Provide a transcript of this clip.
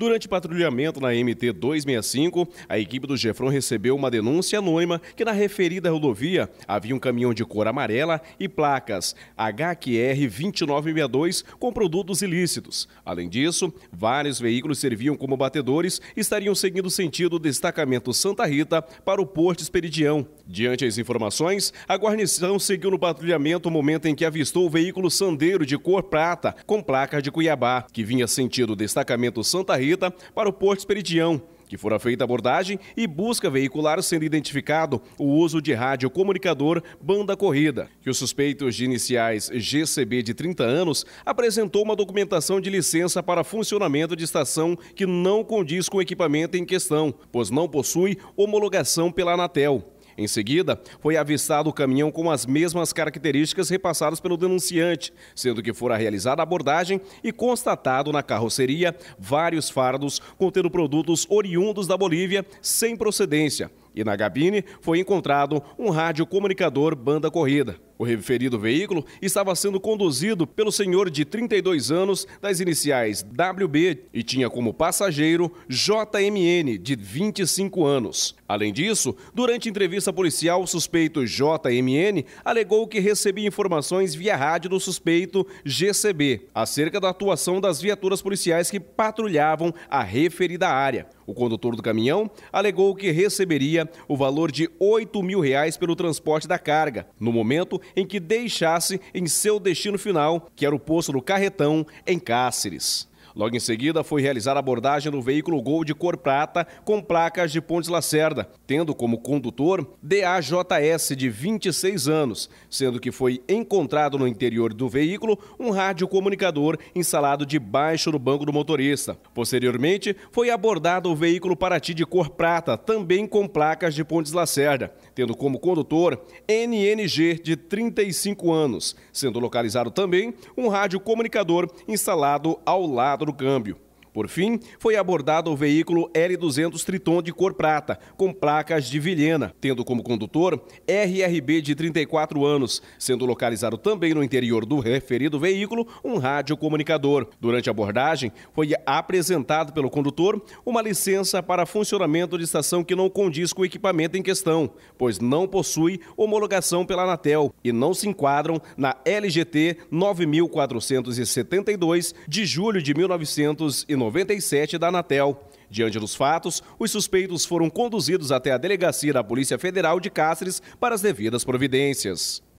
Durante patrulhamento na MT 265, a equipe do Gefron recebeu uma denúncia anônima que na referida rodovia havia um caminhão de cor amarela e placas HQR 2962 com produtos ilícitos. Além disso, vários veículos serviam como batedores e estariam seguindo o sentido do destacamento Santa Rita para o Porto Esperidião. Diante as informações, a guarnição seguiu no patrulhamento o momento em que avistou o veículo sandeiro de cor prata com placa de Cuiabá, que vinha sentido o destacamento Santa Rita para o Porto Esperidião que fora feita abordagem e busca veicular sendo identificado o uso de rádio comunicador banda corrida, que os suspeitos de iniciais GCB de 30 anos apresentou uma documentação de licença para funcionamento de estação que não condiz com o equipamento em questão, pois não possui homologação pela Anatel. Em seguida, foi avistado o caminhão com as mesmas características repassadas pelo denunciante, sendo que fora realizada a abordagem e constatado na carroceria vários fardos contendo produtos oriundos da Bolívia sem procedência e na cabine foi encontrado um rádio comunicador banda corrida. O referido veículo estava sendo conduzido pelo senhor de 32 anos, das iniciais WB, e tinha como passageiro JMN, de 25 anos. Além disso, durante entrevista policial, o suspeito JMN alegou que recebia informações via rádio do suspeito GCB acerca da atuação das viaturas policiais que patrulhavam a referida área. O condutor do caminhão alegou que receberia o valor de R$ 8 mil reais pelo transporte da carga, no momento em que deixasse em seu destino final, que era o posto do Carretão, em Cáceres. Logo em seguida, foi realizar abordagem no veículo Gol de cor prata com placas de Pontes Lacerda, tendo como condutor DAJS de 26 anos, sendo que foi encontrado no interior do veículo um rádio comunicador instalado debaixo do banco do motorista. Posteriormente, foi abordado o veículo Paraty de cor prata, também com placas de Pontes Lacerda, tendo como condutor NNG de 35 anos, sendo localizado também um rádio comunicador instalado ao lado do o câmbio. Por fim, foi abordado o veículo L200 Triton de cor prata, com placas de Vilhena, tendo como condutor RRB de 34 anos, sendo localizado também no interior do referido veículo um radiocomunicador. Durante a abordagem, foi apresentado pelo condutor uma licença para funcionamento de estação que não condiz com o equipamento em questão, pois não possui homologação pela Anatel e não se enquadram na LGT 9472 de julho de 1990. 97 da Anatel. Diante dos fatos, os suspeitos foram conduzidos até a delegacia da Polícia Federal de Cáceres para as devidas providências.